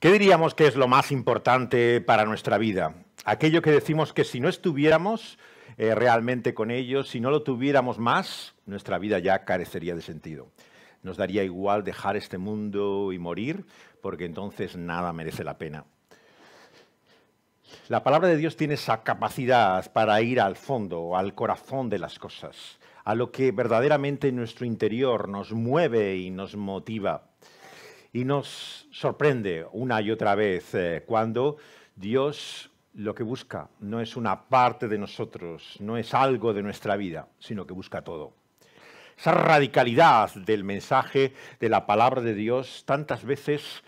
¿Qué diríamos que es lo más importante para nuestra vida? Aquello que decimos que si no estuviéramos eh, realmente con ellos, si no lo tuviéramos más, nuestra vida ya carecería de sentido. Nos daría igual dejar este mundo y morir, porque entonces nada merece la pena. La palabra de Dios tiene esa capacidad para ir al fondo, al corazón de las cosas, a lo que verdaderamente nuestro interior nos mueve y nos motiva. Y nos sorprende una y otra vez eh, cuando Dios lo que busca no es una parte de nosotros, no es algo de nuestra vida, sino que busca todo. Esa radicalidad del mensaje, de la palabra de Dios, tantas veces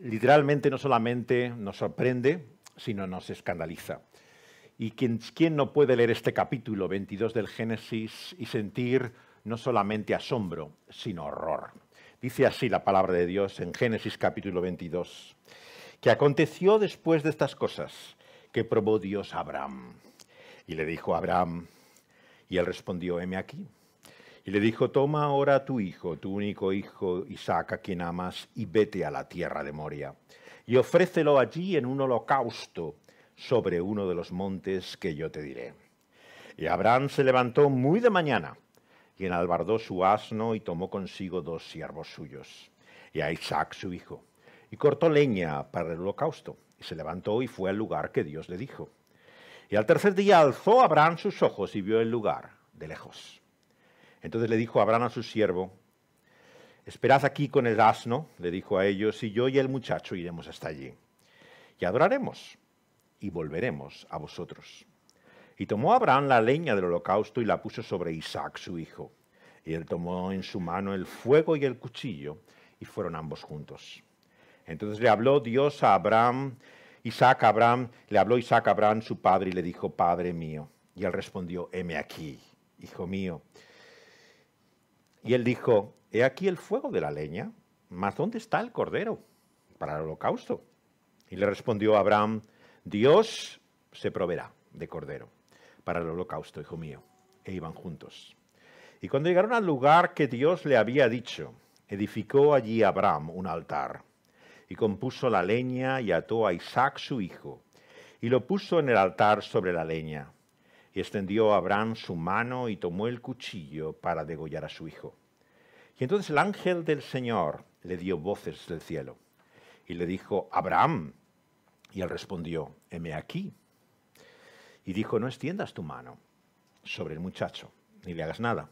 literalmente no solamente nos sorprende, sino nos escandaliza. Y quién no puede leer este capítulo 22 del Génesis y sentir no solamente asombro, sino horror. Dice así la palabra de Dios en Génesis capítulo 22, que aconteció después de estas cosas que probó Dios a Abraham. Y le dijo a Abraham, y él respondió, heme aquí. Y le dijo, toma ahora tu hijo, tu único hijo Isaac, a quien amas, y vete a la tierra de Moria, y ofrécelo allí en un holocausto sobre uno de los montes que yo te diré. Y Abraham se levantó muy de mañana quien albardó su asno y tomó consigo dos siervos suyos, y a Isaac su hijo, y cortó leña para el holocausto, y se levantó y fue al lugar que Dios le dijo. Y al tercer día alzó Abraham sus ojos y vio el lugar de lejos. Entonces le dijo Abraham a su siervo, Esperad aquí con el asno, le dijo a ellos, y yo y el muchacho iremos hasta allí. Y adoraremos y volveremos a vosotros. Y tomó Abraham la leña del holocausto y la puso sobre Isaac, su hijo. Y él tomó en su mano el fuego y el cuchillo, y fueron ambos juntos. Entonces le habló Dios a Abraham, Isaac a Abraham, le habló Isaac a Abraham, su padre, y le dijo, Padre mío. Y él respondió, heme aquí, hijo mío. Y él dijo, he aquí el fuego de la leña, mas ¿dónde está el cordero para el holocausto? Y le respondió Abraham, Dios se proveerá de cordero para el holocausto, hijo mío. E iban juntos. Y cuando llegaron al lugar que Dios le había dicho, edificó allí Abraham un altar, y compuso la leña y ató a Isaac su hijo, y lo puso en el altar sobre la leña. Y extendió a Abraham su mano y tomó el cuchillo para degollar a su hijo. Y entonces el ángel del Señor le dio voces del cielo, y le dijo, Abraham. Y él respondió, heme aquí y dijo, no extiendas tu mano sobre el muchacho, ni le hagas nada,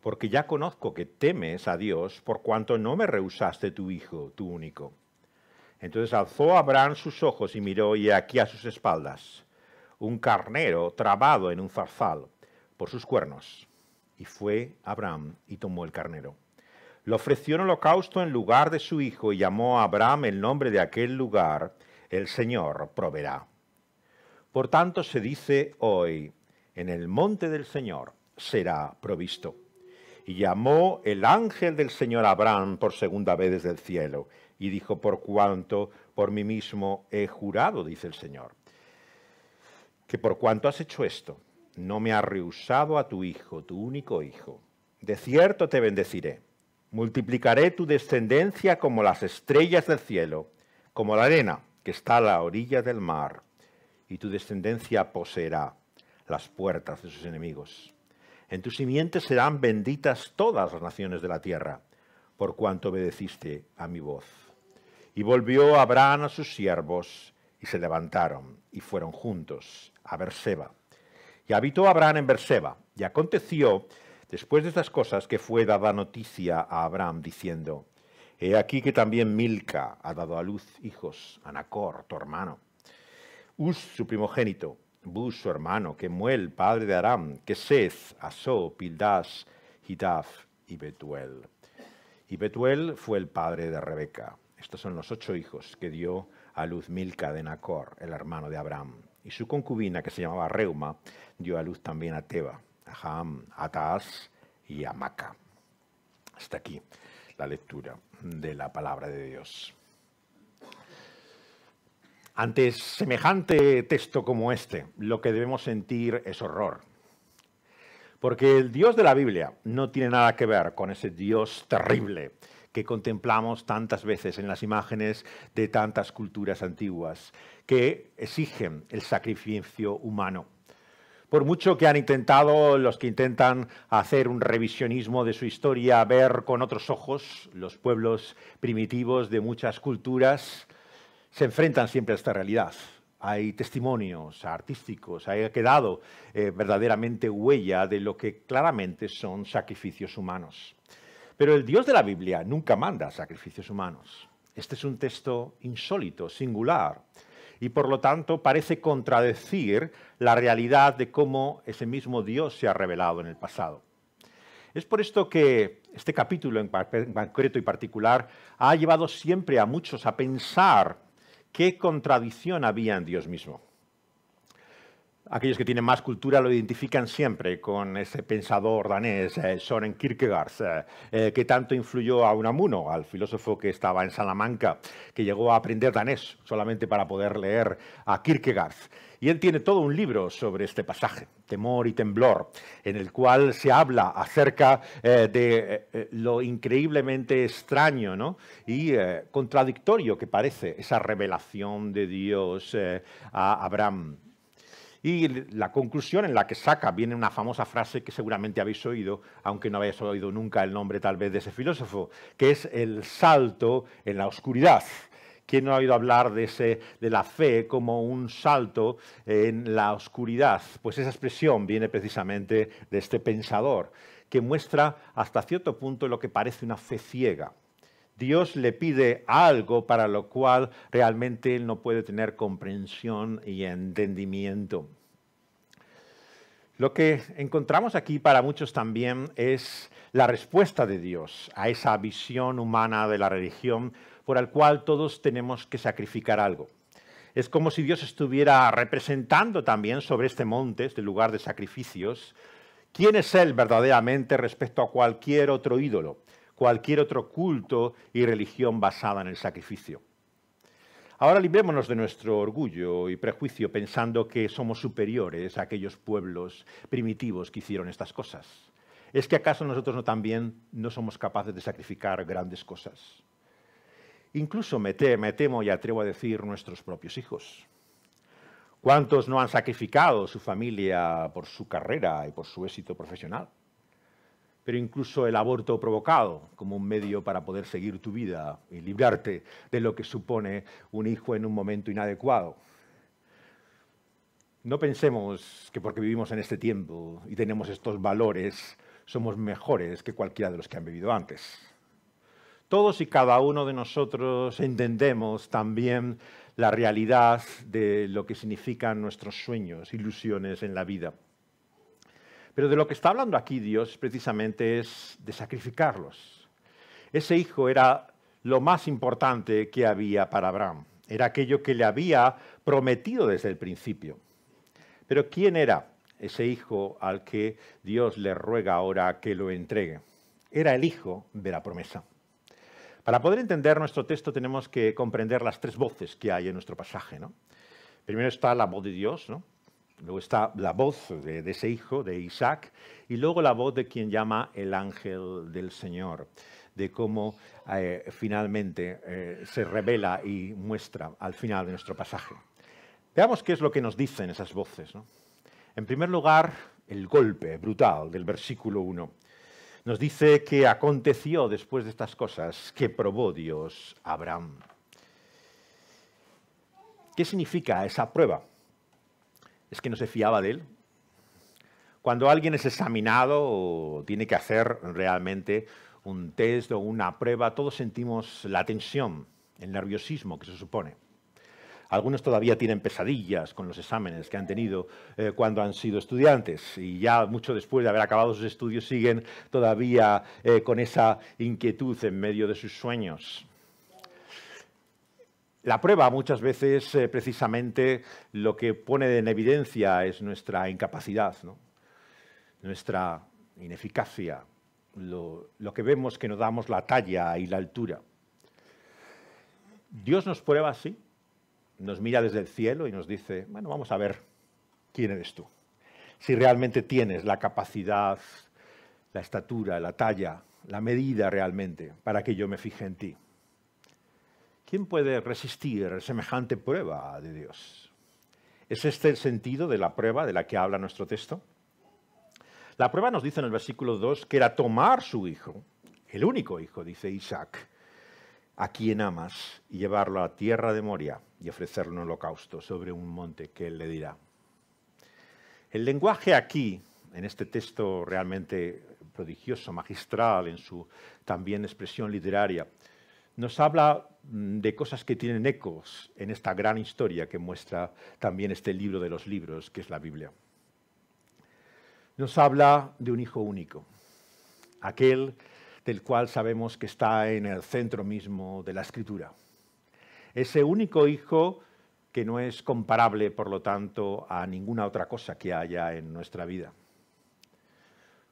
porque ya conozco que temes a Dios por cuanto no me rehusaste tu hijo, tu único. Entonces alzó Abraham sus ojos y miró, y aquí a sus espaldas, un carnero trabado en un zarzal por sus cuernos. Y fue Abraham y tomó el carnero. Lo ofreció en holocausto en lugar de su hijo y llamó a Abraham el nombre de aquel lugar, el Señor proveerá. Por tanto, se dice hoy, en el monte del Señor será provisto. Y llamó el ángel del Señor Abraham por segunda vez desde el cielo, y dijo, por cuanto por mí mismo he jurado, dice el Señor, que por cuanto has hecho esto, no me has rehusado a tu hijo, tu único hijo. De cierto te bendeciré, multiplicaré tu descendencia como las estrellas del cielo, como la arena que está a la orilla del mar y tu descendencia poseerá las puertas de sus enemigos. En tus simientes serán benditas todas las naciones de la tierra, por cuanto obedeciste a mi voz. Y volvió Abraham a sus siervos, y se levantaron, y fueron juntos a Berseba. Y habitó Abraham en Berseba, y aconteció, después de estas cosas, que fue dada noticia a Abraham, diciendo, He aquí que también Milca ha dado a luz hijos, Nacor, tu hermano. Us, su primogénito, Bus, su hermano, Kemuel, padre de Aram, Kesez, Asó, Pildas, Hidaf y Betuel. Y Betuel fue el padre de Rebeca. Estos son los ocho hijos que dio a luz Milca de Nacor, el hermano de Abraham. Y su concubina, que se llamaba Reuma, dio a luz también a Teba, a Ham, a Taas y a Maca. Hasta aquí la lectura de la palabra de Dios. Ante semejante texto como este, lo que debemos sentir es horror. Porque el Dios de la Biblia no tiene nada que ver con ese Dios terrible que contemplamos tantas veces en las imágenes de tantas culturas antiguas, que exigen el sacrificio humano. Por mucho que han intentado los que intentan hacer un revisionismo de su historia, ver con otros ojos los pueblos primitivos de muchas culturas, se enfrentan siempre a esta realidad. Hay testimonios artísticos, ha quedado eh, verdaderamente huella de lo que claramente son sacrificios humanos. Pero el Dios de la Biblia nunca manda sacrificios humanos. Este es un texto insólito, singular, y por lo tanto parece contradecir la realidad de cómo ese mismo Dios se ha revelado en el pasado. Es por esto que este capítulo en concreto y particular ha llevado siempre a muchos a pensar qué contradicción había en Dios mismo. Aquellos que tienen más cultura lo identifican siempre con ese pensador danés, eh, Søren Kierkegaard, eh, eh, que tanto influyó a Unamuno, al filósofo que estaba en Salamanca, que llegó a aprender danés solamente para poder leer a Kierkegaard. Y él tiene todo un libro sobre este pasaje, Temor y Temblor, en el cual se habla acerca eh, de eh, eh, lo increíblemente extraño y contradictorio que parece esa revelación de Dios a Abraham. Y la conclusión en la que saca viene una famosa frase que seguramente habéis oído, aunque no habéis oído nunca el nombre tal vez de ese filósofo, que es el salto en la oscuridad. ¿Quién no ha oído hablar de, de la fe como un salto en la oscuridad? Pues esa expresión viene precisamente de este pensador, que muestra hasta cierto punto lo que parece una fe ciega. Dios le pide algo para lo cual realmente él no puede tener comprensión y entendimiento. Lo que encontramos aquí para muchos también es la respuesta de Dios a esa visión humana de la religión por el cual todos tenemos que sacrificar algo. Es como si Dios estuviera representando también sobre este monte, este lugar de sacrificios, quién es Él verdaderamente respecto a cualquier otro ídolo, cualquier otro culto y religión basada en el sacrificio. Ahora librémonos de nuestro orgullo y prejuicio pensando que somos superiores a aquellos pueblos primitivos que hicieron estas cosas. ¿Es que acaso nosotros no también no somos capaces de sacrificar grandes cosas? Incluso me, temo y atrevo a decir nuestros propios hijos. ¿Cuántos no han sacrificado su familia por su carrera y por su éxito profesional? Pero incluso el aborto provocado como un medio para poder seguir tu vida y librarte de lo que supone un hijo en un momento inadecuado. No pensemos que porque vivimos en este tiempo y tenemos estos valores somos mejores que cualquiera de los que han vivido antes todos y cada uno de nosotros entendemos también la realidad de lo que significan nuestros sueños, ilusiones en la vida. Pero de lo que está hablando aquí Dios precisamente es de sacrificarlos. Ese hijo era lo más importante que había para Abraham. Era aquello que le había prometido desde el principio. Pero ¿quién era ese hijo al que Dios le ruega ahora que lo entregue? Era el hijo de la promesa. Para poder entender nuestro texto tenemos que comprender las tres voces que hay en nuestro pasaje. Primero está la voz de Dios, luego está la voz de, ese hijo, de Isaac, y luego la voz de quien llama el ángel del Señor, de cómo eh, finalmente eh, se revela y muestra al final de nuestro pasaje. Veamos qué es lo que nos dicen esas voces. En primer lugar, el golpe brutal del versículo 1 nos dice que aconteció después de estas cosas que probó Dios a Abraham. ¿Qué significa esa prueba? Es que no se fiaba de él. Cuando alguien es examinado o tiene que hacer realmente un test o una prueba, todos sentimos la tensión, el nerviosismo que se supone. Algunos todavía tienen pesadillas con los exámenes que han tenido eh, cuando han sido estudiantes y ya mucho después de haber acabado sus estudios siguen todavía eh, con esa inquietud en medio de sus sueños. La prueba muchas veces eh, precisamente lo que pone en evidencia es nuestra incapacidad, nuestra ineficacia, lo, que vemos que nos damos la talla y la altura. Dios nos prueba así nos mira desde el cielo y nos dice, bueno, vamos a ver quién eres tú. Si realmente tienes la capacidad, la estatura, la talla, la medida realmente para que yo me fije en ti. ¿Quién puede resistir semejante prueba de Dios? ¿Es este el sentido de la prueba de la que habla nuestro texto? La prueba nos dice en el versículo 2 que era tomar su hijo, el único hijo, dice Isaac, a quien amas, y llevarlo a la tierra de Moria y ofrecer un holocausto sobre un monte que él le dirá. El lenguaje aquí, en este texto realmente prodigioso, magistral, en su también expresión literaria, nos habla mm, de cosas que tienen ecos en esta gran historia que muestra también este libro de los libros, que es la Biblia. Nos habla de un hijo único, aquel del cual sabemos que está en el centro mismo de la escritura ese único hijo que no es comparable, por lo tanto, a ninguna otra cosa que haya en nuestra vida.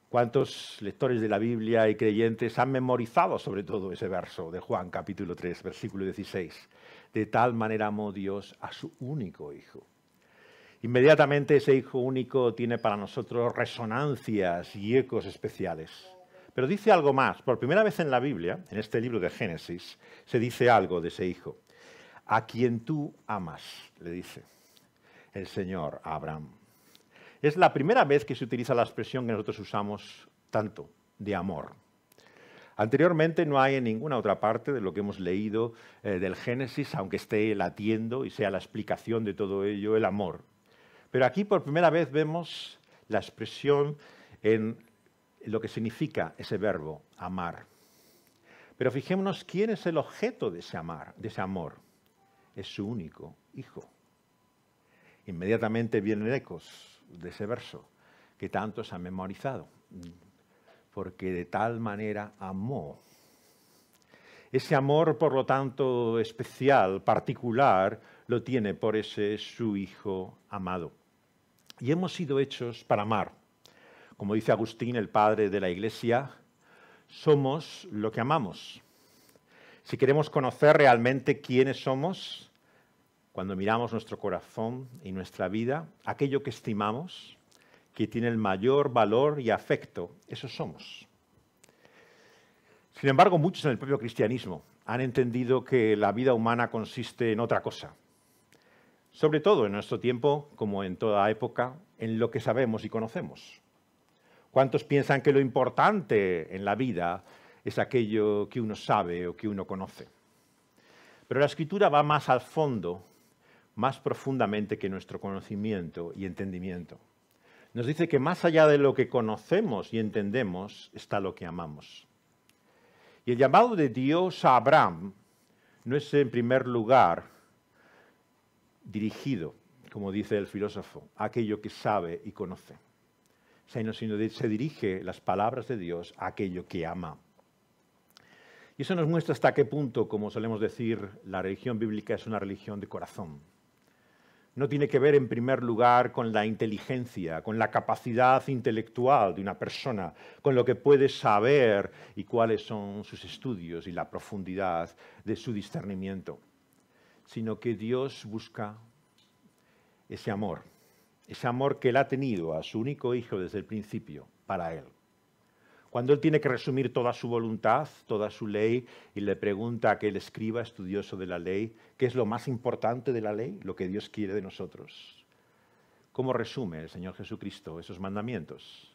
¿Cuántos lectores de la Biblia y creyentes han memorizado sobre todo ese verso de Juan capítulo 3, versículo 16? De tal manera amó Dios a su único hijo. Inmediatamente ese hijo único tiene para nosotros resonancias y ecos especiales. Pero dice algo más. Por primera vez en la Biblia, en este libro de Génesis, se dice algo de ese hijo a quien tú amas, le dice el Señor a Abraham. Es la primera vez que se utiliza la expresión que nosotros usamos tanto, de amor. Anteriormente no hay en ninguna otra parte de lo que hemos leído eh, del Génesis, aunque esté latiendo y sea la explicación de todo ello, el amor. Pero aquí por primera vez vemos la expresión en lo que significa ese verbo, amar. Pero fijémonos quién es el objeto de ese, amar, de ese amor es su único hijo. Inmediatamente vienen ecos de ese verso que tantos han memorizado, porque de tal manera amó. Ese amor, por lo tanto, especial, particular, lo tiene por ese su hijo amado. Y hemos sido hechos para amar. Como dice Agustín, el padre de la Iglesia, somos lo que amamos. Si queremos conocer realmente quiénes somos, cuando miramos nuestro corazón y nuestra vida, aquello que estimamos, que tiene el mayor valor y afecto, eso somos. Sin embargo, muchos en el propio cristianismo han entendido que la vida humana consiste en otra cosa. Sobre todo en nuestro tiempo, como en toda época, en lo que sabemos y conocemos. ¿Cuántos piensan que lo importante en la vida es aquello que uno sabe o que uno conoce? Pero la escritura va más al fondo más profundamente que nuestro conocimiento y entendimiento. Nos dice que más allá de lo que conocemos y entendemos está lo que amamos. Y el llamado de Dios a Abraham no es en primer lugar dirigido, como dice el filósofo, a aquello que sabe y conoce, sino, se dirige las palabras de Dios a aquello que ama. Y eso nos muestra hasta qué punto, como solemos decir, la religión bíblica es una religión de corazón no tiene que ver en primer lugar con la inteligencia, con la capacidad intelectual de una persona, con lo que puede saber y cuáles son sus estudios y la profundidad de su discernimiento, sino que Dios busca ese amor, ese amor que él ha tenido a su único hijo desde el principio para él. Cuando él tiene que resumir toda su voluntad, toda su ley, y le pregunta a aquel escriba estudioso de la ley, ¿qué es lo más importante de la ley? Lo que Dios quiere de nosotros. ¿Cómo resume el Señor Jesucristo esos mandamientos?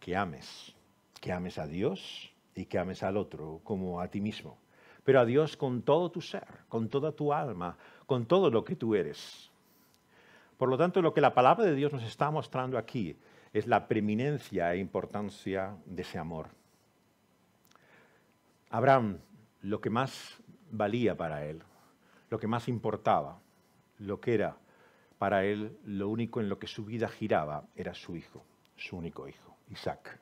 Que ames, que ames a Dios y que ames al otro como a ti mismo, pero a Dios con todo tu ser, con toda tu alma, con todo lo que tú eres. Por lo tanto, lo que la palabra de Dios nos está mostrando aquí es la preeminencia e importancia de ese amor. Abraham, lo que más valía para él, lo que más importaba, lo que era para él, lo único en lo que su vida giraba era su hijo, su único hijo, Isaac.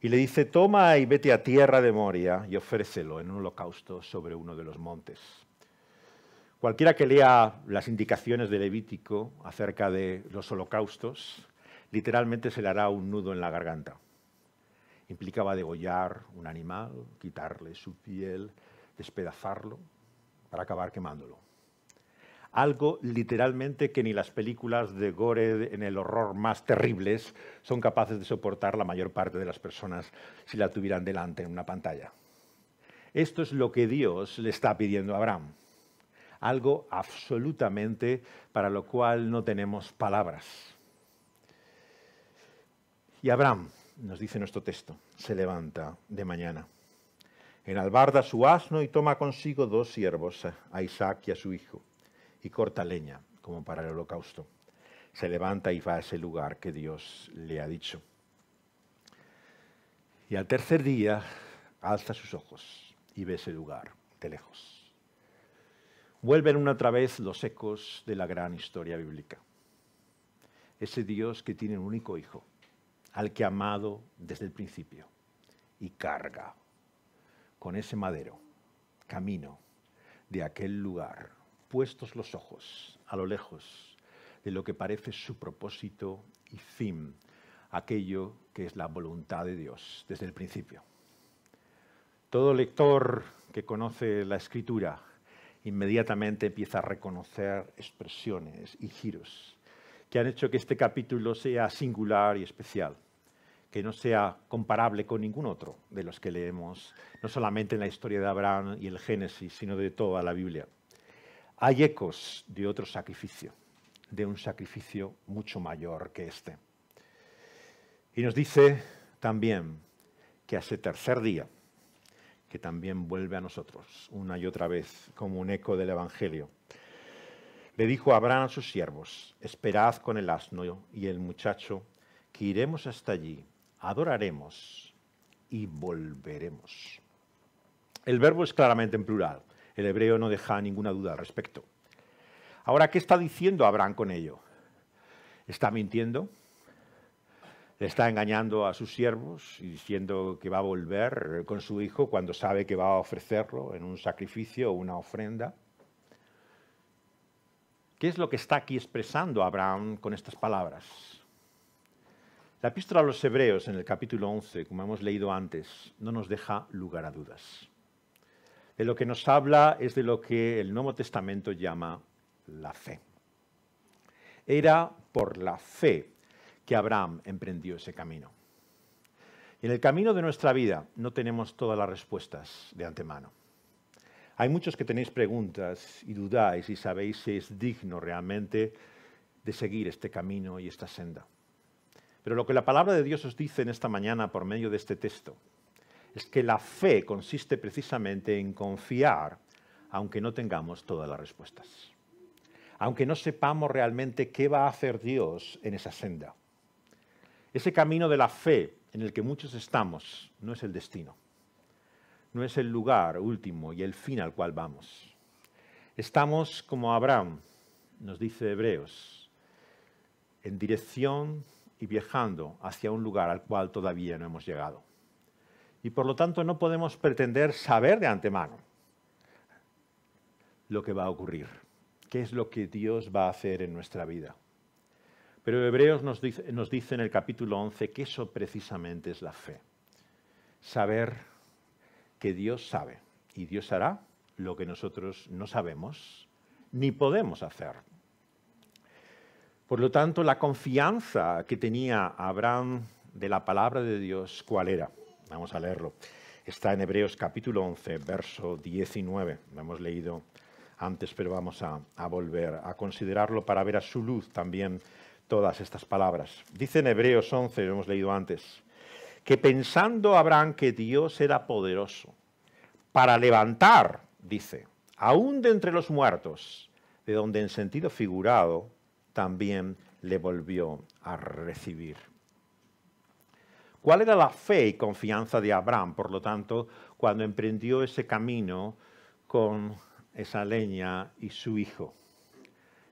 Y le dice, toma y vete a tierra de Moria y ofrécelo en un holocausto sobre uno de los montes. Cualquiera que lea las indicaciones de Levítico acerca de los holocaustos literalmente se le hará un nudo en la garganta. Implicaba degollar un animal, quitarle su piel, despedazarlo, para acabar quemándolo. Algo literalmente que ni las películas de gore en el horror más terribles son capaces de soportar la mayor parte de las personas si la tuvieran delante en una pantalla. Esto es lo que Dios le está pidiendo a Abraham. Algo absolutamente para lo cual no tenemos palabras y Abraham, nos dice nuestro texto, se levanta de mañana. Enalbarda su asno y toma consigo dos siervos, a Isaac y a su hijo, y corta leña como para el holocausto. Se levanta y va a ese lugar que Dios le ha dicho. Y al tercer día alza sus ojos y ve ese lugar de lejos. Vuelven una otra vez los ecos de la gran historia bíblica. Ese Dios que tiene un único hijo al que amado desde el principio. Y carga con ese madero, camino de aquel lugar, puestos los ojos a lo lejos de lo que parece su propósito y fin, aquello que es la voluntad de Dios desde el principio. Todo lector que conoce la escritura inmediatamente empieza a reconocer expresiones y giros que han hecho que este capítulo sea singular y especial, que no sea comparable con ningún otro de los que leemos, no solamente en la historia de Abraham y el Génesis, sino de toda la Biblia. Hay ecos de otro sacrificio, de un sacrificio mucho mayor que este. Y nos dice también que a ese tercer día, que también vuelve a nosotros una y otra vez como un eco del Evangelio, le dijo Abraham a sus siervos, esperad con el asno y el muchacho, que iremos hasta allí, adoraremos y volveremos. El verbo es claramente en plural, el hebreo no deja ninguna duda al respecto. Ahora, ¿qué está diciendo Abraham con ello? ¿Está mintiendo? ¿Le está engañando a sus siervos y diciendo que va a volver con su hijo cuando sabe que va a ofrecerlo en un sacrificio o una ofrenda? ¿Qué es lo que está aquí expresando Abraham con estas palabras? La epístola a los Hebreos en el capítulo 11, como hemos leído antes, no nos deja lugar a dudas. De lo que nos habla es de lo que el Nuevo Testamento llama la fe. Era por la fe que Abraham emprendió ese camino. Y en el camino de nuestra vida no tenemos todas las respuestas de antemano. Hay muchos que tenéis preguntas y dudáis y sabéis si es digno realmente de seguir este camino y esta senda. Pero lo que la palabra de Dios os dice en esta mañana por medio de este texto es que la fe consiste precisamente en confiar aunque no tengamos todas las respuestas, aunque no sepamos realmente qué va a hacer Dios en esa senda. Ese camino de la fe en el que muchos estamos no es el destino no es el lugar último y el fin al cual vamos. Estamos como Abraham, nos dice Hebreos, en dirección y viajando hacia un lugar al cual todavía no hemos llegado. Y por lo tanto no podemos pretender saber de antemano lo que va a ocurrir, qué es lo que Dios va a hacer en nuestra vida. Pero Hebreos nos dice, nos dice en el capítulo 11 que eso precisamente es la fe, saber que Dios sabe y Dios hará lo que nosotros no sabemos ni podemos hacer. Por lo tanto, la confianza que tenía Abraham de la palabra de Dios, ¿cuál era? Vamos a leerlo. Está en Hebreos capítulo 11, verso 19. Lo hemos leído antes, pero vamos a, volver a considerarlo para ver a su luz también todas estas palabras. Dice en Hebreos 11, lo hemos leído antes, que pensando Abraham que Dios era poderoso para levantar, dice, aún de entre los muertos, de donde en sentido figurado también le volvió a recibir. ¿Cuál era la fe y confianza de Abraham, por lo tanto, cuando emprendió ese camino con esa leña y su hijo?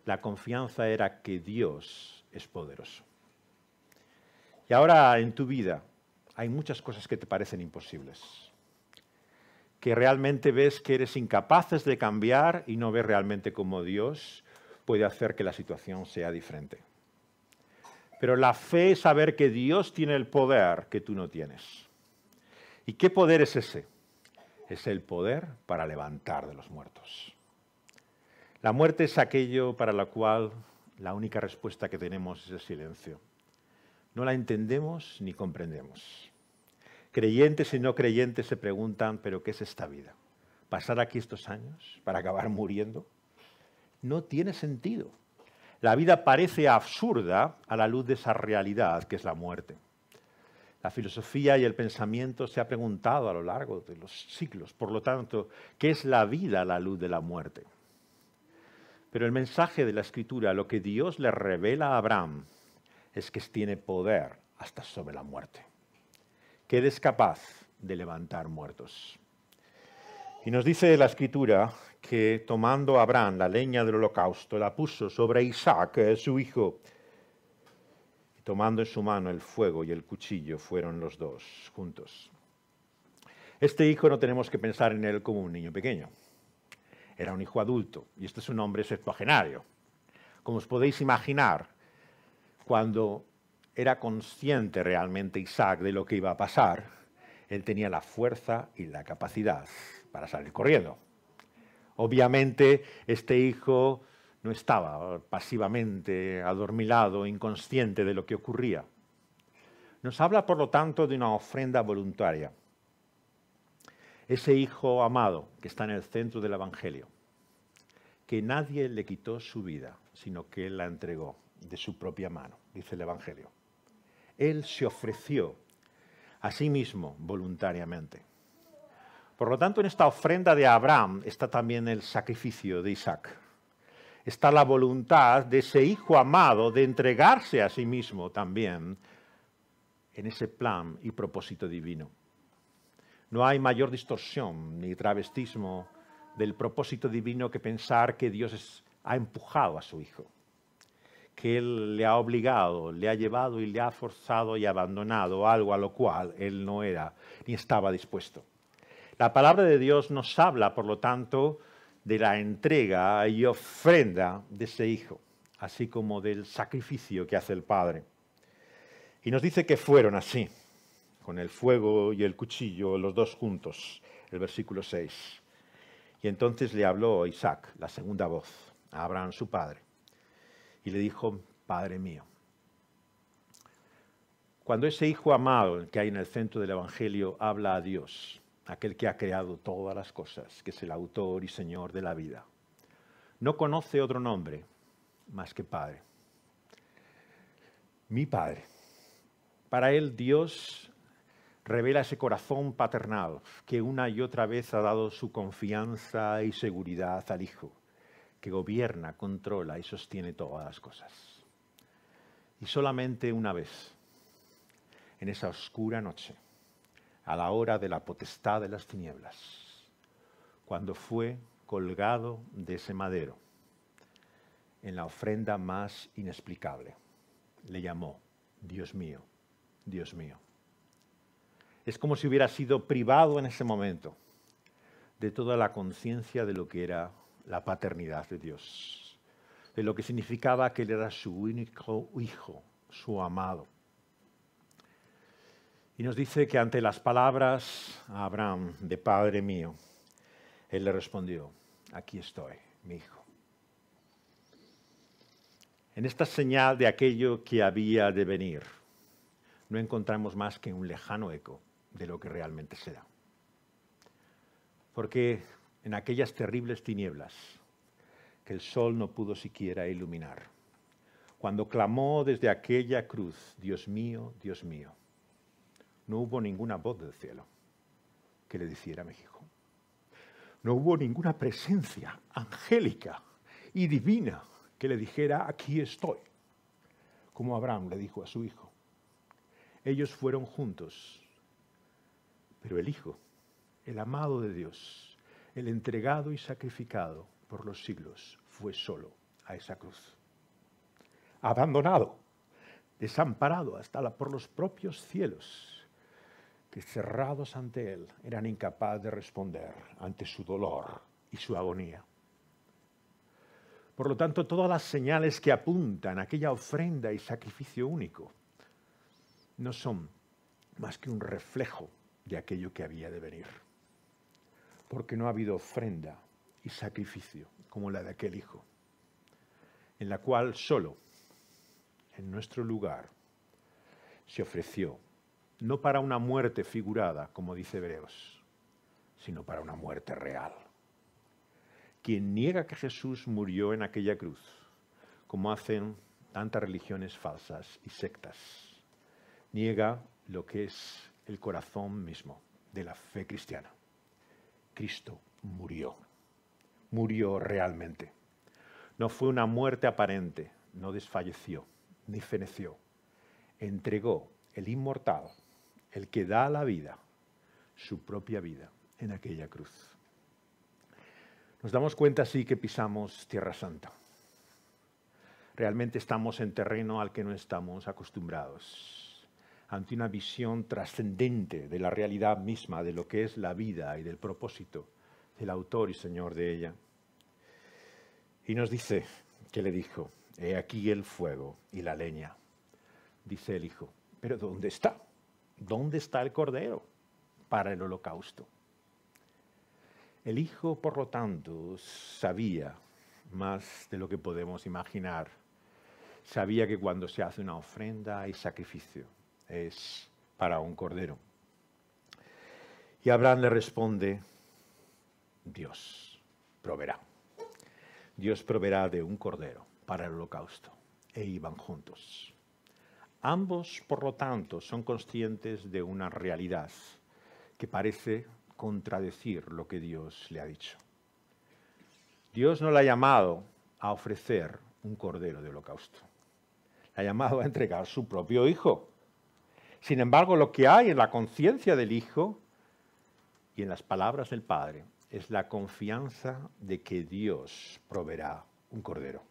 La confianza era que Dios es poderoso. Y ahora en tu vida, hay muchas cosas que te parecen imposibles, que realmente ves que eres incapaces de cambiar y no ves realmente cómo Dios puede hacer que la situación sea diferente. Pero la fe es saber que Dios tiene el poder que tú no tienes. ¿Y qué poder es ese? Es el poder para levantar de los muertos. La muerte es aquello para lo cual la única respuesta que tenemos es el silencio. No la entendemos ni comprendemos. Creyentes y no creyentes se preguntan, pero ¿qué es esta vida? ¿Pasar aquí estos años para acabar muriendo? No tiene sentido. La vida parece absurda a la luz de esa realidad que es la muerte. La filosofía y el pensamiento se ha preguntado a lo largo de los siglos, por lo tanto, ¿qué es la vida a la luz de la muerte? Pero el mensaje de la escritura, lo que Dios le revela a Abraham, es que tiene poder hasta sobre la muerte que eres capaz de levantar muertos. Y nos dice la escritura que tomando Abraham la leña del holocausto, la puso sobre Isaac, eh, su hijo, y tomando en su mano el fuego y el cuchillo, fueron los dos juntos. Este hijo no tenemos que pensar en él como un niño pequeño. Era un hijo adulto, y este es un hombre septuagenario. Como os podéis imaginar, cuando era consciente realmente Isaac de lo que iba a pasar, él tenía la fuerza y la capacidad para salir corriendo. Obviamente este hijo no estaba pasivamente adormilado, inconsciente de lo que ocurría. Nos habla, por lo tanto, de una ofrenda voluntaria. Ese hijo amado que está en el centro del Evangelio, que nadie le quitó su vida, sino que él la entregó de su propia mano, dice el Evangelio. Él se ofreció a sí mismo voluntariamente. Por lo tanto, en esta ofrenda de Abraham está también el sacrificio de Isaac. Está la voluntad de ese hijo amado de entregarse a sí mismo también en ese plan y propósito divino. No hay mayor distorsión ni travestismo del propósito divino que pensar que Dios ha empujado a su hijo que él le ha obligado, le ha llevado y le ha forzado y abandonado algo a lo cual él no era ni estaba dispuesto. La palabra de Dios nos habla, por lo tanto, de la entrega y ofrenda de ese hijo, así como del sacrificio que hace el Padre. Y nos dice que fueron así, con el fuego y el cuchillo, los dos juntos, el versículo 6. Y entonces le habló Isaac, la segunda voz, a Abraham su padre y le dijo, Padre mío. Cuando ese hijo amado que hay en el centro del Evangelio habla a Dios, aquel que ha creado todas las cosas, que es el autor y señor de la vida, no conoce otro nombre más que Padre. Mi Padre. Para él Dios revela ese corazón paternal que una y otra vez ha dado su confianza y seguridad al Hijo que gobierna, controla y sostiene todas las cosas. Y solamente una vez, en esa oscura noche, a la hora de la potestad de las tinieblas, cuando fue colgado de ese madero, en la ofrenda más inexplicable, le llamó, Dios mío, Dios mío. Es como si hubiera sido privado en ese momento de toda la conciencia de lo que era la paternidad de Dios, de lo que significaba que Él era su único hijo, su amado. Y nos dice que ante las palabras a Abraham de Padre mío, Él le respondió, aquí estoy, mi hijo. En esta señal de aquello que había de venir, no encontramos más que un lejano eco de lo que realmente será. Porque en aquellas terribles tinieblas que el sol no pudo siquiera iluminar. Cuando clamó desde aquella cruz, Dios mío, Dios mío, no hubo ninguna voz del cielo que le hiciera México. No hubo ninguna presencia angélica y divina que le dijera, aquí estoy, como Abraham le dijo a su hijo. Ellos fueron juntos, pero el hijo, el amado de Dios, el entregado y sacrificado por los siglos fue solo a esa cruz. Abandonado, desamparado hasta la, por los propios cielos, que cerrados ante él eran incapaz de responder ante su dolor y su agonía. Por lo tanto, todas las señales que apuntan a aquella ofrenda y sacrificio único no son más que un reflejo de aquello que había de venir porque no ha habido ofrenda y sacrificio como la de aquel hijo, en la cual solo, en nuestro lugar, se ofreció, no para una muerte figurada, como dice Hebreos, sino para una muerte real. Quien niega que Jesús murió en aquella cruz, como hacen tantas religiones falsas y sectas, niega lo que es el corazón mismo de la fe cristiana. Cristo murió, murió realmente. No fue una muerte aparente, no desfalleció, ni feneció. Entregó el inmortal, el que da la vida, su propia vida en aquella cruz. Nos damos cuenta así que pisamos Tierra Santa. Realmente estamos en terreno al que no estamos acostumbrados ante una visión trascendente de la realidad misma, de lo que es la vida y del propósito del autor y señor de ella. Y nos dice que le dijo, he aquí el fuego y la leña. Dice el hijo, pero ¿dónde está? ¿Dónde está el cordero para el holocausto? El hijo, por lo tanto, sabía más de lo que podemos imaginar. Sabía que cuando se hace una ofrenda hay sacrificio es para un cordero. Y Abraham le responde, Dios proveerá. Dios proveerá de un cordero para el holocausto. E iban juntos. Ambos, por lo tanto, son conscientes de una realidad que parece contradecir lo que Dios le ha dicho. Dios no le ha llamado a ofrecer un cordero de holocausto. Le ha llamado a entregar su propio hijo. Sin embargo, lo que hay en la conciencia del Hijo y en las palabras del Padre es la confianza de que Dios proveerá un cordero.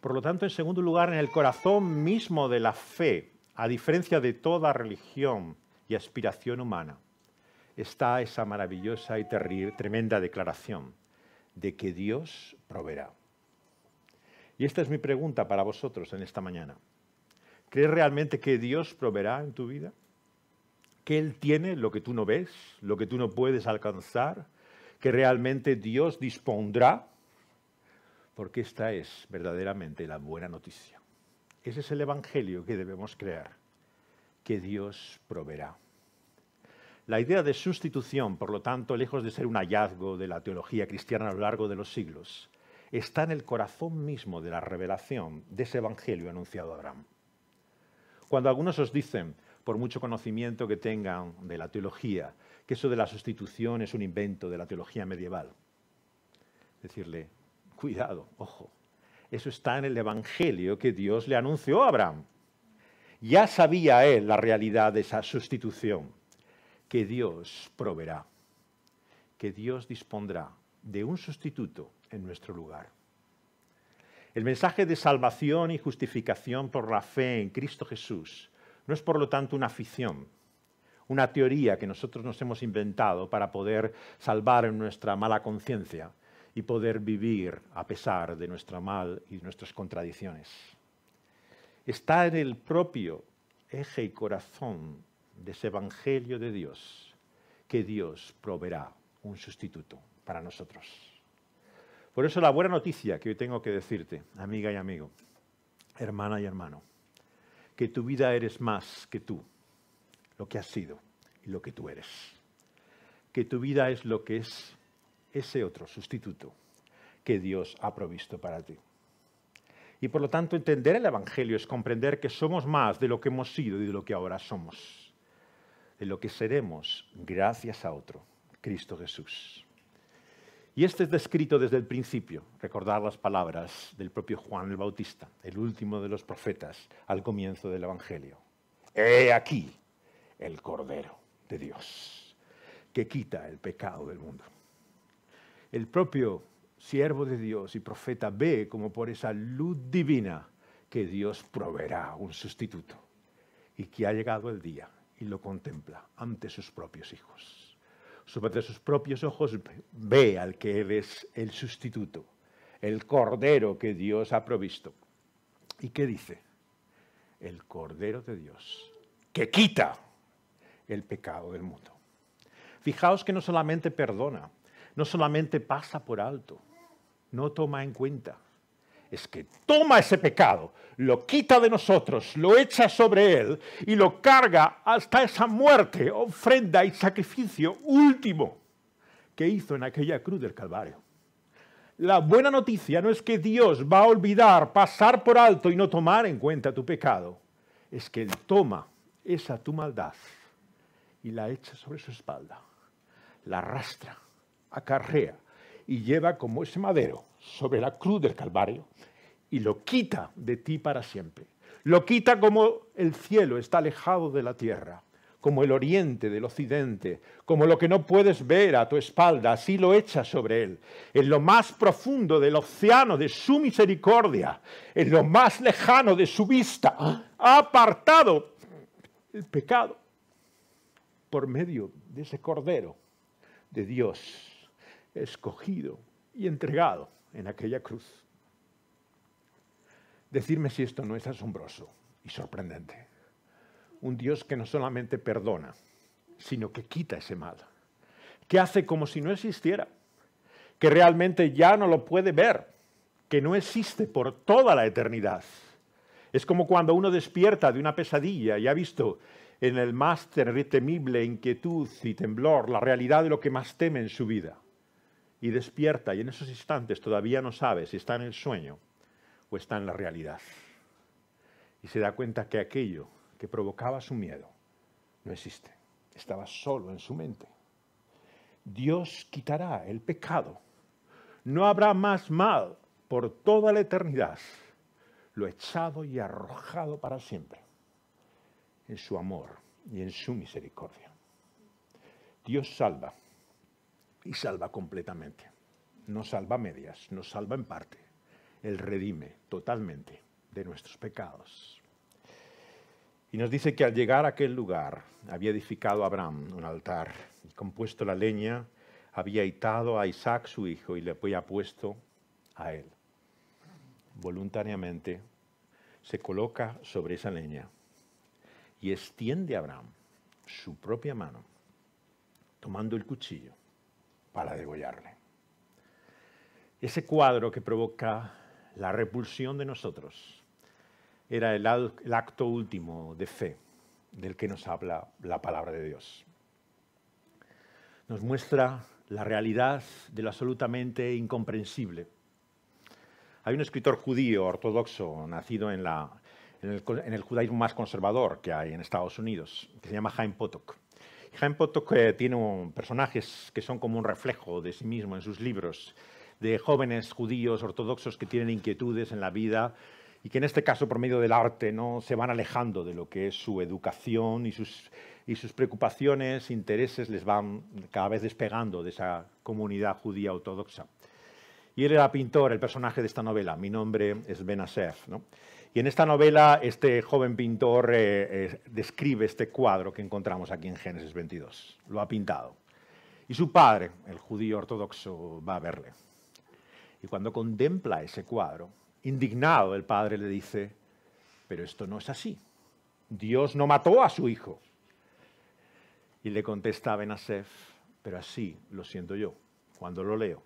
Por lo tanto, en segundo lugar, en el corazón mismo de la fe, a diferencia de toda religión y aspiración humana, está esa maravillosa y tremenda declaración de que Dios proveerá. Y esta es mi pregunta para vosotros en esta mañana. ¿Crees realmente que Dios proveerá en tu vida? ¿Que Él tiene lo que tú no ves, lo que tú no puedes alcanzar? ¿Que realmente Dios dispondrá? Porque esta es verdaderamente la buena noticia. Ese es el Evangelio que debemos creer, que Dios proveerá. La idea de sustitución, por lo tanto, lejos de ser un hallazgo de la teología cristiana a lo largo de los siglos, está en el corazón mismo de la revelación de ese Evangelio anunciado a Abraham. Cuando algunos os dicen, por mucho conocimiento que tengan de la teología, que eso de la sustitución es un invento de la teología medieval, decirle, cuidado, ojo, eso está en el Evangelio que Dios le anunció a Abraham. Ya sabía él la realidad de esa sustitución, que Dios proveerá, que Dios dispondrá de un sustituto en nuestro lugar. El mensaje de salvación y justificación por la fe en Cristo Jesús no es por lo tanto una ficción, una teoría que nosotros nos hemos inventado para poder salvar nuestra mala conciencia y poder vivir a pesar de nuestra mal y nuestras contradicciones. Está en el propio eje y corazón de ese Evangelio de Dios que Dios proveerá un sustituto para nosotros. Por eso la buena noticia que hoy tengo que decirte, amiga y amigo, hermana y hermano, que tu vida eres más que tú, lo que has sido y lo que tú eres. Que tu vida es lo que es ese otro sustituto que Dios ha provisto para ti. Y por lo tanto entender el Evangelio es comprender que somos más de lo que hemos sido y de lo que ahora somos, de lo que seremos gracias a otro, Cristo Jesús. Y este es descrito desde el principio, recordar las palabras del propio Juan el Bautista, el último de los profetas, al comienzo del Evangelio. He aquí el Cordero de Dios, que quita el pecado del mundo. El propio siervo de Dios y profeta ve como por esa luz divina que Dios proveerá un sustituto y que ha llegado el día y lo contempla ante sus propios hijos sobre sus propios ojos ve al que eres el sustituto, el cordero que Dios ha provisto. ¿Y qué dice? El cordero de Dios, que quita el pecado del mundo. Fijaos que no solamente perdona, no solamente pasa por alto, no toma en cuenta, es que toma ese pecado, lo quita de nosotros, lo echa sobre él y lo carga hasta esa muerte, ofrenda y sacrificio último que hizo en aquella cruz del Calvario. La buena noticia no es que Dios va a olvidar, pasar por alto y no tomar en cuenta tu pecado, es que Él toma esa tu maldad y la echa sobre su espalda, la arrastra, acarrea y lleva como ese madero sobre la cruz del Calvario y lo quita de ti para siempre. Lo quita como el cielo está alejado de la tierra, como el oriente del occidente, como lo que no puedes ver a tu espalda, así lo echa sobre él. En lo más profundo del océano de su misericordia, en lo más lejano de su vista, ha apartado el pecado por medio de ese cordero de Dios, escogido y entregado en aquella cruz. Decirme si esto no es asombroso y sorprendente. Un Dios que no solamente perdona, sino que quita ese mal, que hace como si no existiera, que realmente ya no lo puede ver, que no existe por toda la eternidad. Es como cuando uno despierta de una pesadilla y ha visto en el más temible inquietud y temblor la realidad de lo que más teme en su vida y despierta y en esos instantes todavía no sabe si está en el sueño o está en la realidad. Y se da cuenta que aquello que provocaba su miedo no existe, estaba solo en su mente. Dios quitará el pecado, no habrá más mal por toda la eternidad, lo echado y arrojado para siempre en su amor y en su misericordia. Dios salva y salva completamente. No salva medias, nos salva en parte. Él redime totalmente de nuestros pecados. Y nos dice que al llegar a aquel lugar había edificado Abraham un altar y compuesto la leña, había itado a Isaac su hijo y le había puesto a él. Voluntariamente se coloca sobre esa leña y extiende Abraham su propia mano, tomando el cuchillo para degollarle. Ese cuadro que provoca la repulsión de nosotros era el, acto último de fe del que nos habla la palabra de Dios. Nos muestra la realidad de lo absolutamente incomprensible. Hay un escritor judío ortodoxo nacido en, el, judaísmo más conservador que hay en Estados Unidos, que se llama Jaime Potok. Hempot eh, tiene personajes que son como un reflejo de sí mismo en sus libros, de jóvenes judíos ortodoxos que tienen inquietudes en la vida y que en este caso, por medio del arte, ¿no? se van alejando de lo que es su educación y sus, preocupaciones, intereses, les van cada vez despegando de esa comunidad judía ortodoxa. Y él era pintor, el personaje de esta novela. Mi nombre es Ben ¿no? Y en esta novela este joven pintor eh, eh, describe este cuadro que encontramos aquí en Génesis 22. Lo ha pintado. Y su padre, el judío ortodoxo, va a verle. Y cuando contempla ese cuadro, indignado, el padre le dice, pero esto no es así. Dios no mató a su hijo. Y le contesta Benasef, pero así lo siento yo cuando lo leo.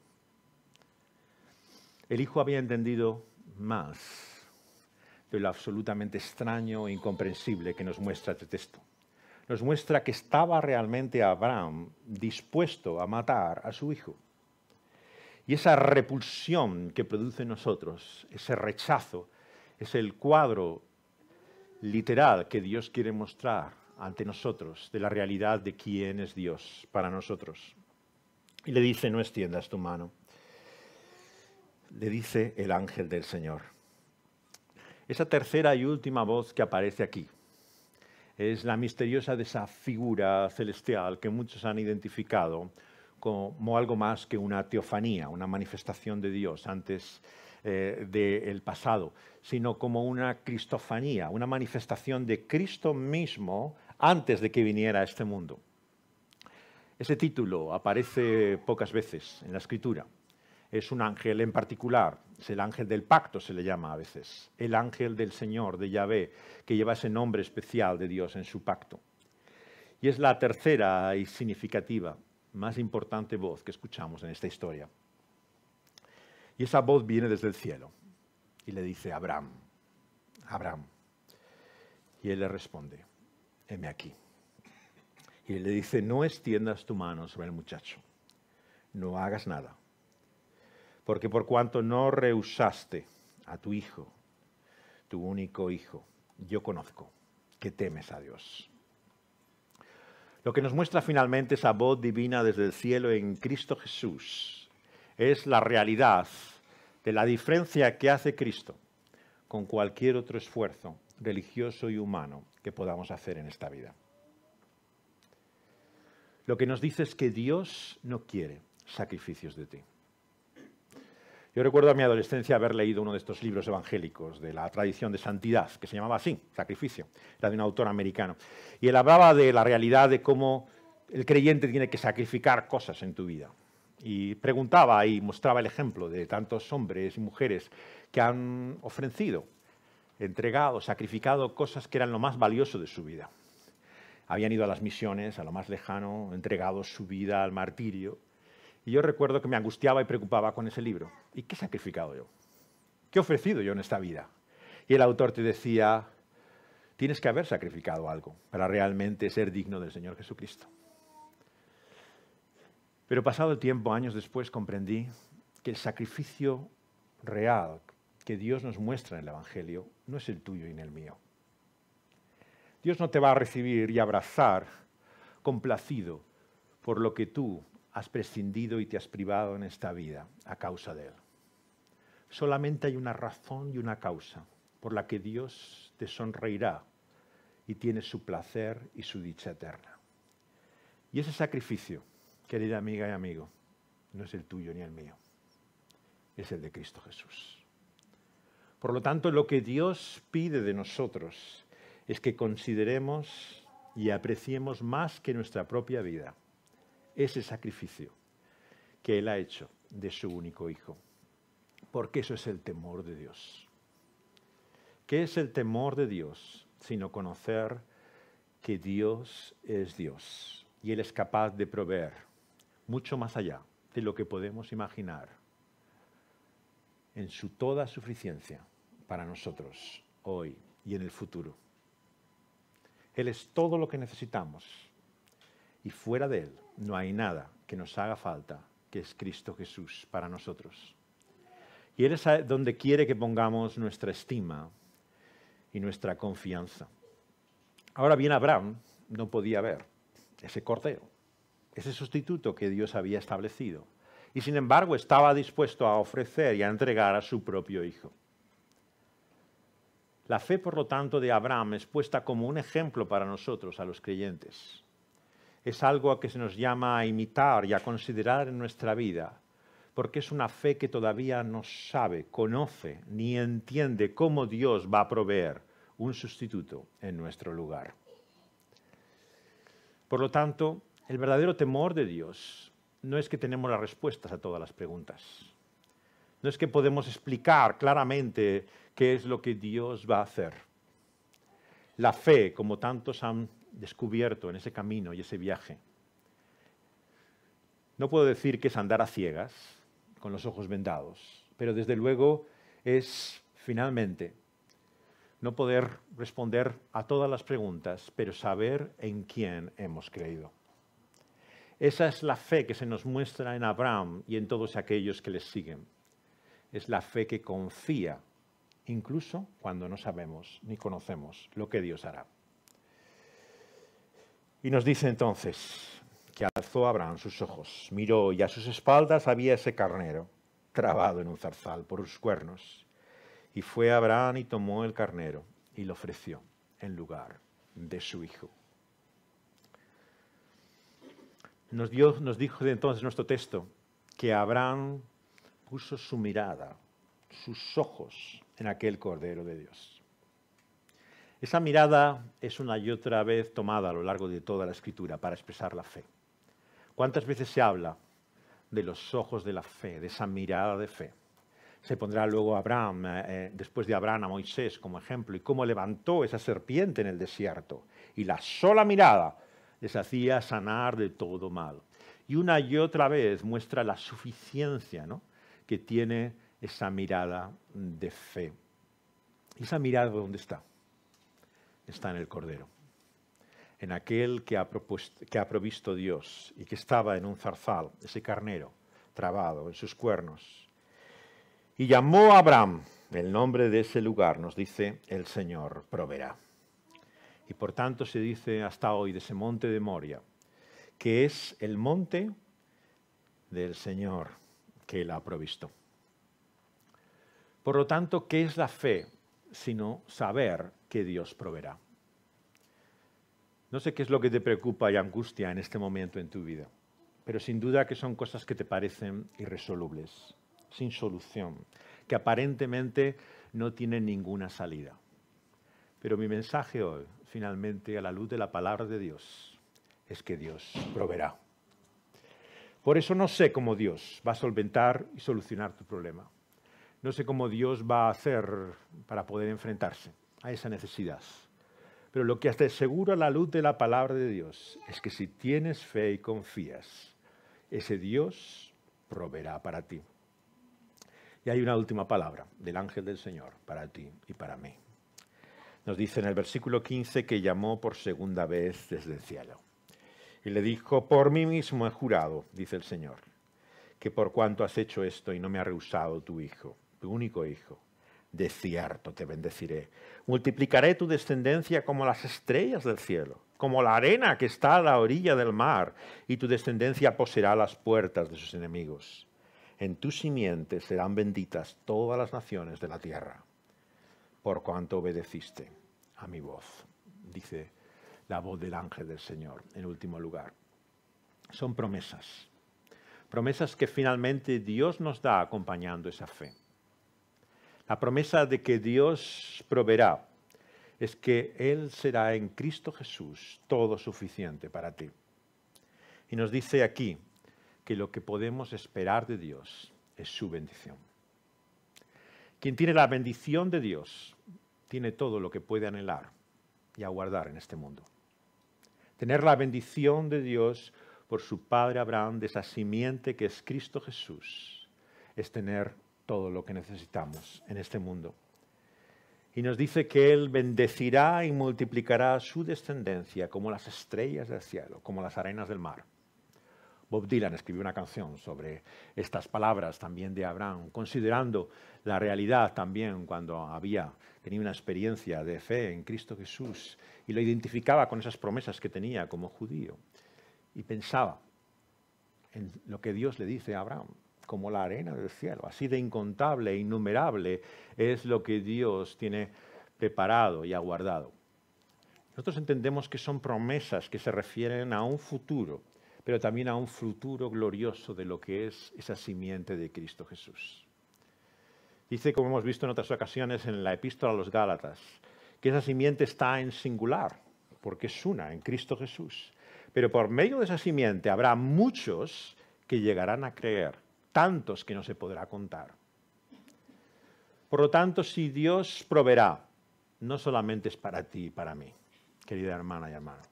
El hijo había entendido más de lo absolutamente extraño e incomprensible que nos muestra este texto. Nos muestra que estaba realmente Abraham dispuesto a matar a su hijo. Y esa repulsión que produce en nosotros, ese rechazo, es el cuadro literal que Dios quiere mostrar ante nosotros de la realidad de quién es Dios para nosotros. Y le dice, no extiendas tu mano. Le dice el ángel del Señor. Esa tercera y última voz que aparece aquí es la misteriosa de esa figura celestial que muchos han identificado como algo más que una teofanía, una manifestación de Dios antes eh, del pasado, sino como una cristofanía, una manifestación de Cristo mismo antes de que viniera a este mundo. Ese título aparece pocas veces en la escritura. Es un ángel en particular, es el ángel del pacto, se le llama a veces, el ángel del Señor, de Yahvé, que lleva ese nombre especial de Dios en su pacto. Y es la tercera y significativa, más importante voz que escuchamos en esta historia. Y esa voz viene desde el cielo y le dice, Abraham, Abraham. Y él le responde, heme aquí. Y le dice, no extiendas tu mano sobre el muchacho, no hagas nada porque por cuanto no rehusaste a tu hijo, tu único hijo, yo conozco que temes a Dios. Lo que nos muestra finalmente esa voz divina desde el cielo en Cristo Jesús es la realidad de la diferencia que hace Cristo con cualquier otro esfuerzo religioso y humano que podamos hacer en esta vida. Lo que nos dice es que Dios no quiere sacrificios de ti. Yo recuerdo a mi adolescencia haber leído uno de estos libros evangélicos de la tradición de santidad, que se llamaba así, Sacrificio, era de un autor americano. Y él hablaba de la realidad de cómo el creyente tiene que sacrificar cosas en tu vida. Y preguntaba y mostraba el ejemplo de tantos hombres y mujeres que han ofrecido, entregado, sacrificado cosas que eran lo más valioso de su vida. Habían ido a las misiones, a lo más lejano, entregado su vida al martirio, y yo recuerdo que me angustiaba y preocupaba con ese libro. ¿Y qué he sacrificado yo? ¿Qué he ofrecido yo en esta vida? Y el autor te decía, tienes que haber sacrificado algo para realmente ser digno del Señor Jesucristo. Pero pasado el tiempo, años después, comprendí que el sacrificio real que Dios nos muestra en el Evangelio no es el tuyo y el mío. Dios no te va a recibir y abrazar complacido por lo que tú has prescindido y te has privado en esta vida a causa de Él. Solamente hay una razón y una causa por la que Dios te sonreirá y tiene su placer y su dicha eterna. Y ese sacrificio, querida amiga y amigo, no es el tuyo ni el mío, es el de Cristo Jesús. Por lo tanto, lo que Dios pide de nosotros es que consideremos y apreciemos más que nuestra propia vida ese sacrificio que Él ha hecho de su único Hijo. Porque eso es el temor de Dios. ¿Qué es el temor de Dios? Sino conocer que Dios es Dios y Él es capaz de proveer mucho más allá de lo que podemos imaginar en su toda suficiencia para nosotros hoy y en el futuro. Él es todo lo que necesitamos y fuera de Él no hay nada que nos haga falta que es Cristo Jesús para nosotros. Y Él es donde quiere que pongamos nuestra estima y nuestra confianza. Ahora bien, Abraham no podía ver ese cordero, ese sustituto que Dios había establecido. Y sin embargo estaba dispuesto a ofrecer y a entregar a su propio hijo. La fe, por lo tanto, de Abraham es puesta como un ejemplo para nosotros, a los creyentes es algo a que se nos llama a imitar y a considerar en nuestra vida, porque es una fe que todavía no sabe, conoce ni entiende cómo Dios va a proveer un sustituto en nuestro lugar. Por lo tanto, el verdadero temor de Dios no es que tenemos las respuestas a todas las preguntas, no es que podemos explicar claramente qué es lo que Dios va a hacer. La fe, como tantos han descubierto en ese camino y ese viaje. No puedo decir que es andar a ciegas, con los ojos vendados, pero desde luego es finalmente no poder responder a todas las preguntas, pero saber en quién hemos creído. Esa es la fe que se nos muestra en Abraham y en todos aquellos que les siguen. Es la fe que confía, incluso cuando no sabemos ni conocemos lo que Dios hará. Y nos dice entonces que alzó Abraham sus ojos, miró y a sus espaldas había ese carnero trabado en un zarzal por sus cuernos. Y fue Abraham y tomó el carnero y lo ofreció en lugar de su hijo. Nos, nos dijo entonces nuestro texto que Abraham puso su mirada, sus ojos en aquel Cordero de Dios. Esa mirada es una y otra vez tomada a lo largo de toda la escritura para expresar la fe. ¿Cuántas veces se habla de los ojos de la fe, de esa mirada de fe? Se pondrá luego Abraham, eh, eh, después de Abraham, a Moisés como ejemplo, y cómo levantó esa serpiente en el desierto. Y la sola mirada les hacía sanar de todo mal. Y una y otra vez muestra la suficiencia que tiene esa mirada de fe. esa mirada dónde está? está en el Cordero, en aquel que ha, provisto Dios y que estaba en un zarzal, ese carnero, trabado en sus cuernos. Y llamó a Abraham, el nombre de ese lugar nos dice, el Señor proveerá. Y por tanto se dice hasta hoy de ese monte de Moria, que es el monte del Señor que él ha provisto. Por lo tanto, ¿qué es la fe? Sino saber que Dios proveerá. No sé qué es lo que te preocupa y angustia en este momento en tu vida, pero sin duda que son cosas que te parecen irresolubles, sin solución, que aparentemente no tienen ninguna salida. Pero mi mensaje hoy, finalmente, a la luz de la palabra de Dios, es que Dios proveerá. Por eso no sé cómo Dios va a solventar y solucionar tu problema. No sé cómo Dios va a hacer para poder enfrentarse a esa necesidad. Pero lo que seguro asegura la luz de la palabra de Dios es que si tienes fe y confías, ese Dios proveerá para ti. Y hay una última palabra del ángel del Señor para ti y para mí. Nos dice en el versículo 15 que llamó por segunda vez desde el cielo. Y le dijo, por mí mismo he jurado, dice el Señor, que por cuanto has hecho esto y no me ha rehusado tu hijo, tu único hijo, de cierto te bendeciré. Multiplicaré tu descendencia como las estrellas del cielo, como la arena que está a la orilla del mar, y tu descendencia poseerá las puertas de sus enemigos. En tu simiente serán benditas todas las naciones de la tierra, por cuanto obedeciste a mi voz, dice la voz del ángel del Señor, en último lugar. Son promesas, promesas que finalmente Dios nos da acompañando esa fe. La promesa de que Dios proveerá es que Él será en Cristo Jesús todo suficiente para ti. Y nos dice aquí que lo que podemos esperar de Dios es su bendición. Quien tiene la bendición de Dios tiene todo lo que puede anhelar y aguardar en este mundo. Tener la bendición de Dios por su padre Abraham, de esa simiente que es Cristo Jesús, es tener todo lo que necesitamos en este mundo. Y nos dice que Él bendecirá y multiplicará su descendencia como las estrellas del cielo, como las arenas del mar. Bob Dylan escribió una canción sobre estas palabras también de Abraham, considerando la realidad también cuando había tenido una experiencia de fe en Cristo Jesús y lo identificaba con esas promesas que tenía como judío. Y pensaba en lo que Dios le dice a Abraham, como la arena del cielo. Así de incontable e innumerable es lo que Dios tiene preparado y aguardado. Nosotros entendemos que son promesas que se refieren a un futuro, pero también a un futuro glorioso de lo que es esa simiente de Cristo Jesús. Dice, como hemos visto en otras ocasiones en la epístola a los Gálatas, que esa simiente está en singular, porque es una, en Cristo Jesús. Pero por medio de esa simiente habrá muchos que llegarán a creer tantos que no se podrá contar. Por lo tanto, si Dios proveerá, no solamente es para ti y para mí, querida hermana y hermano,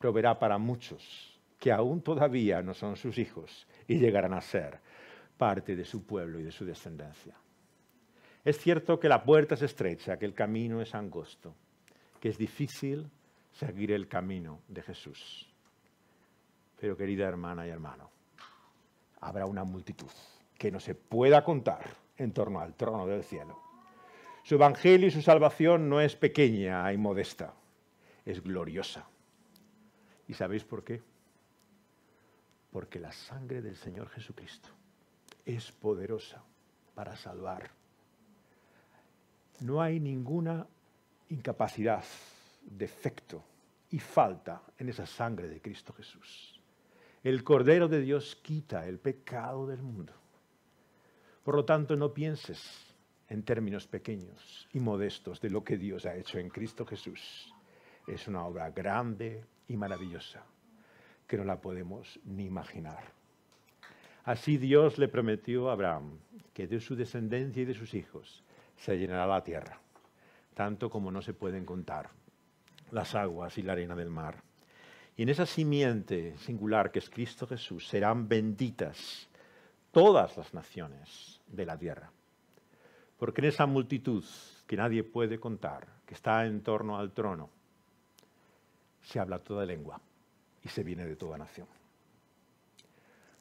proveerá para muchos que aún todavía no son sus hijos y llegarán a ser parte de su pueblo y de su descendencia. Es cierto que la puerta es estrecha, que el camino es angosto, que es difícil seguir el camino de Jesús. Pero querida hermana y hermano, habrá una multitud que no se pueda contar en torno al trono del cielo. Su evangelio y su salvación no es pequeña y modesta, es gloriosa. ¿Y sabéis por qué? Porque la sangre del Señor Jesucristo es poderosa para salvar. No hay ninguna incapacidad, defecto y falta en esa sangre de Cristo Jesús. El Cordero de Dios quita el pecado del mundo. Por lo tanto, no pienses en términos pequeños y modestos de lo que Dios ha hecho en Cristo Jesús. Es una obra grande y maravillosa que no la podemos ni imaginar. Así Dios le prometió a Abraham que de su descendencia y de sus hijos se llenará la tierra, tanto como no se pueden contar las aguas y la arena del mar. Y en esa simiente singular que es Cristo Jesús serán benditas todas las naciones de la tierra. Porque en esa multitud que nadie puede contar, que está en torno al trono, se habla toda lengua y se viene de toda nación.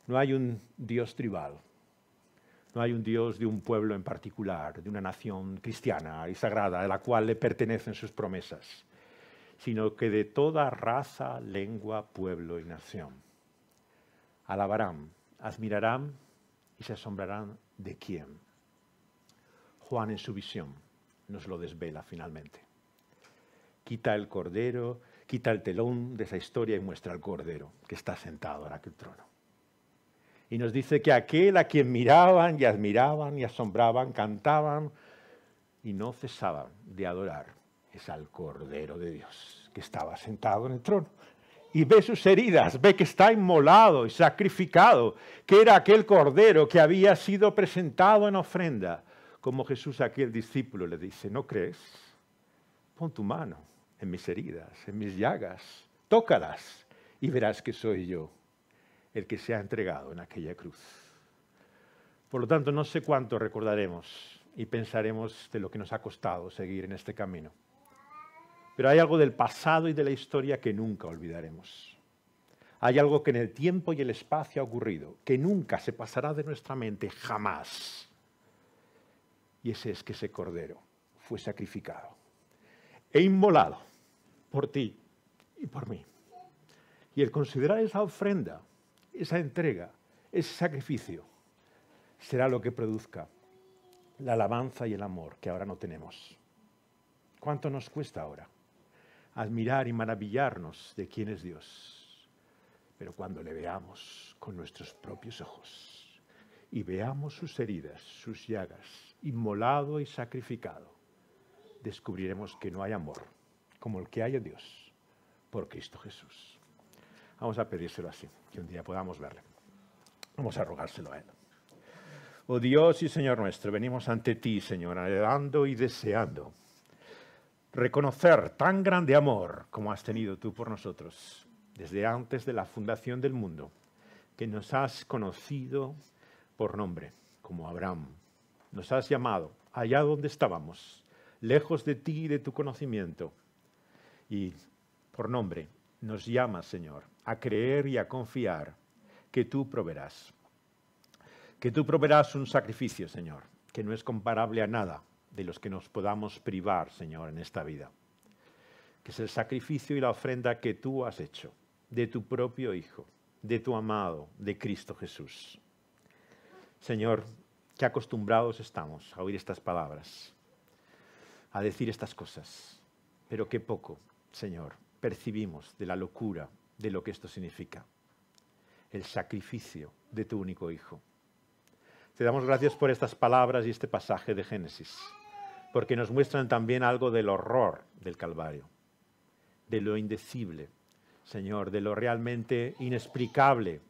No hay un Dios tribal, no hay un Dios de un pueblo en particular, de una nación cristiana y sagrada a la cual le pertenecen sus promesas sino que de toda raza, lengua, pueblo y nación. Alabarán, admirarán y se asombrarán de quién. Juan en su visión nos lo desvela finalmente. Quita el cordero, quita el telón de esa historia y muestra al cordero que está sentado en aquel trono. Y nos dice que aquel a quien miraban y admiraban y asombraban, cantaban y no cesaban de adorar es al Cordero de Dios que estaba sentado en el trono. Y ve sus heridas, ve que está inmolado y sacrificado, que era aquel Cordero que había sido presentado en ofrenda. Como Jesús a aquel discípulo le dice, ¿no crees? Pon tu mano en mis heridas, en mis llagas, tócalas y verás que soy yo el que se ha entregado en aquella cruz. Por lo tanto, no sé cuánto recordaremos y pensaremos de lo que nos ha costado seguir en este camino. Pero hay algo del pasado y de la historia que nunca olvidaremos. Hay algo que en el tiempo y el espacio ha ocurrido, que nunca se pasará de nuestra mente, jamás. Y ese es que ese cordero fue sacrificado e inmolado por ti y por mí. Y el considerar esa ofrenda, esa entrega, ese sacrificio, será lo que produzca la alabanza y el amor que ahora no tenemos. ¿Cuánto nos cuesta ahora? admirar y maravillarnos de quién es Dios. Pero cuando le veamos con nuestros propios ojos y veamos sus heridas, sus llagas, inmolado y sacrificado, descubriremos que no hay amor como el que hay en Dios por Cristo Jesús. Vamos a pedírselo así, que un día podamos verle. Vamos a rogárselo a Él. Oh Dios y Señor nuestro, venimos ante ti, Señor, anhelando y deseando reconocer tan grande amor como has tenido tú por nosotros desde antes de la fundación del mundo, que nos has conocido por nombre, como Abraham. Nos has llamado allá donde estábamos, lejos de ti y de tu conocimiento. Y por nombre nos llamas, Señor, a creer y a confiar que tú proveerás. Que tú proveerás un sacrificio, Señor, que no es comparable a nada de los que nos podamos privar, Señor, en esta vida, que es el sacrificio y la ofrenda que tú has hecho de tu propio Hijo, de tu amado, de Cristo Jesús. Señor, qué acostumbrados estamos a oír estas palabras, a decir estas cosas, pero qué poco, Señor, percibimos de la locura de lo que esto significa, el sacrificio de tu único Hijo. Te damos gracias por estas palabras y este pasaje de Génesis porque nos muestran también algo del horror del Calvario, de lo indecible, Señor, de lo realmente inexplicable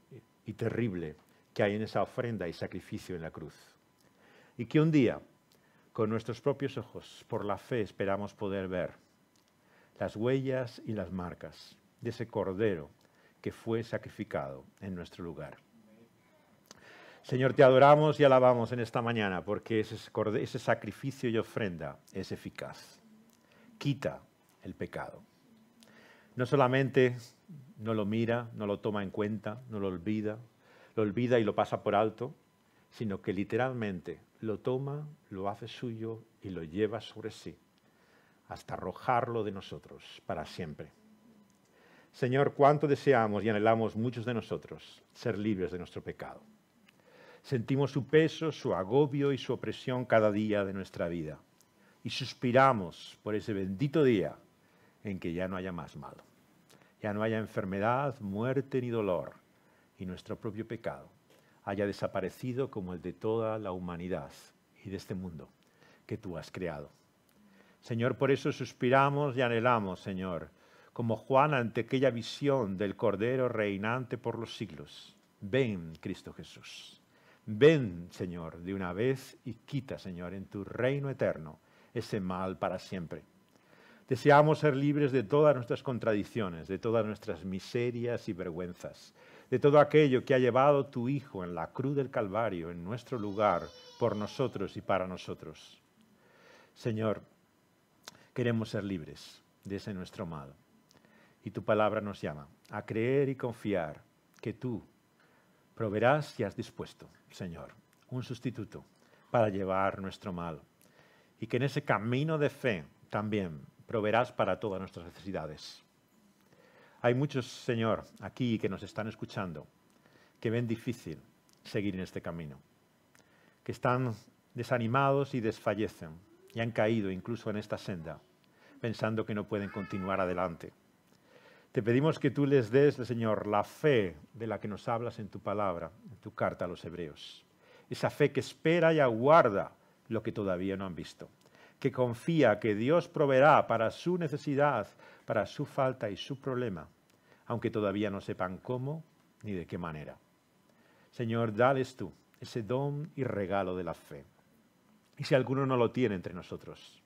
y terrible que hay en esa ofrenda y sacrificio en la cruz. Y que un día, con nuestros propios ojos, por la fe, esperamos poder ver las huellas y las marcas de ese cordero que fue sacrificado en nuestro lugar. Señor, te adoramos y alabamos en esta mañana porque ese, sacrificio y ofrenda es eficaz. Quita el pecado. No solamente no lo mira, no lo toma en cuenta, no lo olvida, lo olvida y lo pasa por alto, sino que literalmente lo toma, lo hace suyo y lo lleva sobre sí, hasta arrojarlo de nosotros para siempre. Señor, cuánto deseamos y anhelamos muchos de nosotros ser libres de nuestro pecado. Sentimos su peso, su agobio y su opresión cada día de nuestra vida. Y suspiramos por ese bendito día en que ya no haya más mal. Ya no haya enfermedad, muerte ni dolor. Y nuestro propio pecado haya desaparecido como el de toda la humanidad y de este mundo que tú has creado. Señor, por eso suspiramos y anhelamos, Señor, como Juan ante aquella visión del Cordero reinante por los siglos. Ven, Cristo Jesús. Ven, Señor, de una vez y quita, Señor, en tu reino eterno ese mal para siempre. Deseamos ser libres de todas nuestras contradicciones, de todas nuestras miserias y vergüenzas, de todo aquello que ha llevado tu Hijo en la cruz del Calvario, en nuestro lugar, por nosotros y para nosotros. Señor, queremos ser libres de ese nuestro mal. Y tu palabra nos llama a creer y confiar que tú Proverás si has dispuesto, Señor, un sustituto para llevar nuestro mal. Y que en ese camino de fe también proveerás para todas nuestras necesidades. Hay muchos, Señor, aquí que nos están escuchando, que ven difícil seguir en este camino, que están desanimados y desfallecen, y han caído incluso en esta senda, pensando que no pueden continuar adelante. Te pedimos que tú les des, Señor, la fe de la que nos hablas en tu palabra, en tu carta a los hebreos. Esa fe que espera y aguarda lo que todavía no han visto. Que confía que Dios proveerá para su necesidad, para su falta y su problema, aunque todavía no sepan cómo ni de qué manera. Señor, dales tú ese don y regalo de la fe. Y si alguno no lo tiene entre nosotros,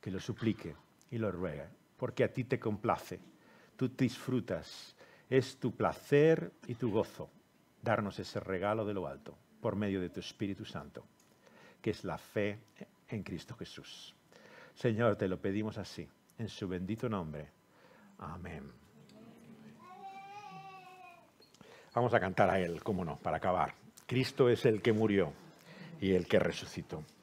que lo suplique y lo ruegue, porque a ti te complace tú disfrutas. Es tu placer y tu gozo darnos ese regalo de lo alto por medio de tu Espíritu Santo, que es la fe en Cristo Jesús. Señor, te lo pedimos así, en su bendito nombre. Amén. Vamos a cantar a Él, cómo no, para acabar. Cristo es el que murió y el que resucitó.